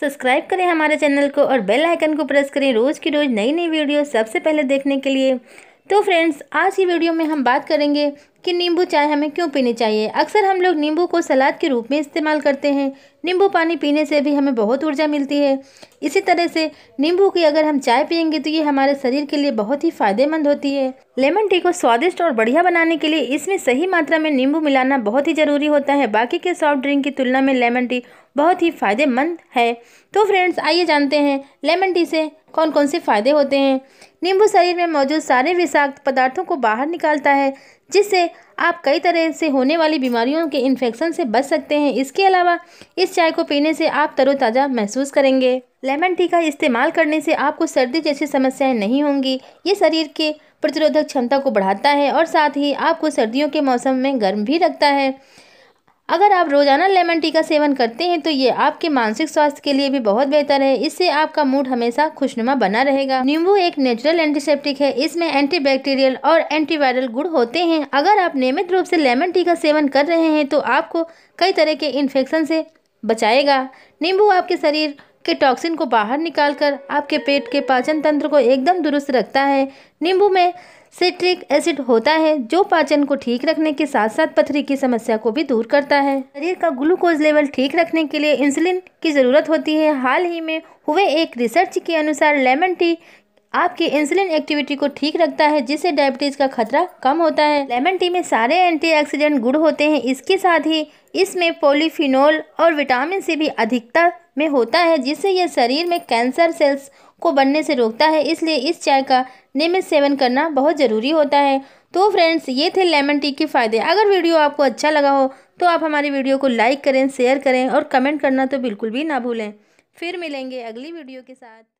subscribe करें हमारे channel को और बेल आइकन को प्रेस करें रोज़ की रोज़ नई नई वीडियो सबसे पहले देखने के लिए तो फ्रेंड्स आज की वीडियो में हम बात करेंगे कि नींबू चाय हमें क्यों पीनी चाहिए अक्सर हम लोग नींबू को सलाद के रूप में इस्तेमाल करते हैं नींबू पानी पीने से भी हमें बहुत ऊर्जा मिलती है इसी तरह से नींबू की अगर हम चाय पियेंगे तो ये हमारे शरीर के लिए बहुत ही फ़ायदेमंद होती है लेमन टी को स्वादिष्ट और बढ़िया बनाने के लिए इसमें सही मात्रा में नींबू मिलाना बहुत ही ज़रूरी होता है बाकी के सॉफ्ट ड्रिंक की तुलना में लेमन टी बहुत ही फ़ायदेमंद है तो फ्रेंड्स आइए जानते हैं लेमन टी से कौन कौन से फ़ायदे होते हैं नींबू शरीर में मौजूद सारे विषाक्त पदार्थों को बाहर निकालता है जिससे आप कई तरह से होने वाली बीमारियों के इन्फेक्शन से बच सकते हैं इसके अलावा इस चाय को पीने से आप तरोताज़ा महसूस करेंगे लेमन टी का इस्तेमाल करने से आपको सर्दी जैसी समस्याएं नहीं होंगी ये शरीर के प्रतिरोधक क्षमता को बढ़ाता है और साथ ही आपको सर्दियों के मौसम में गर्म भी रखता है अगर आप रोज़ाना लेमन टी का सेवन करते हैं तो ये आपके मानसिक स्वास्थ्य के लिए भी बहुत बेहतर है इससे आपका मूड हमेशा खुशनुमा बना रहेगा नींबू एक नेचुरल एंटीसेप्टिक है इसमें एंटीबैक्टीरियल और एंटीवायरल गुण होते हैं अगर आप नियमित रूप से लेमन टी का सेवन कर रहे हैं तो आपको कई तरह के इन्फेक्शन से बचाएगा नींबू आपके शरीर के टॉक्सिन को बाहर निकाल आपके पेट के पाचन तंत्र को एकदम दुरुस्त रखता है नींबू में सिट्रिक एसिड होता है जो पाचन को ठीक रखने के साथ साथ पथरी की समस्या को भी दूर करता है शरीर का ग्लूकोज लेवल ठीक रखने के लिए इंसुलिन की ज़रूरत होती है हाल ही में हुए एक रिसर्च के अनुसार लेमन टी आपकी इंसुलिन एक्टिविटी को ठीक रखता है जिससे डायबिटीज़ का खतरा कम होता है लेमन टी में सारे एंटीऑक्सीडेंट गुड़ होते हैं इसके साथ ही इसमें पोलिफिनोल और विटामिन सी भी अधिकता में होता है जिससे यह शरीर में कैंसर सेल्स को बनने से रोकता है इसलिए इस चाय का नियमित सेवन करना बहुत ज़रूरी होता है तो फ्रेंड्स ये थे लेमन टी के फ़ायदे अगर वीडियो आपको अच्छा लगा हो तो आप हमारी वीडियो को लाइक करें शेयर करें और कमेंट करना तो बिल्कुल भी ना भूलें फिर मिलेंगे अगली वीडियो के साथ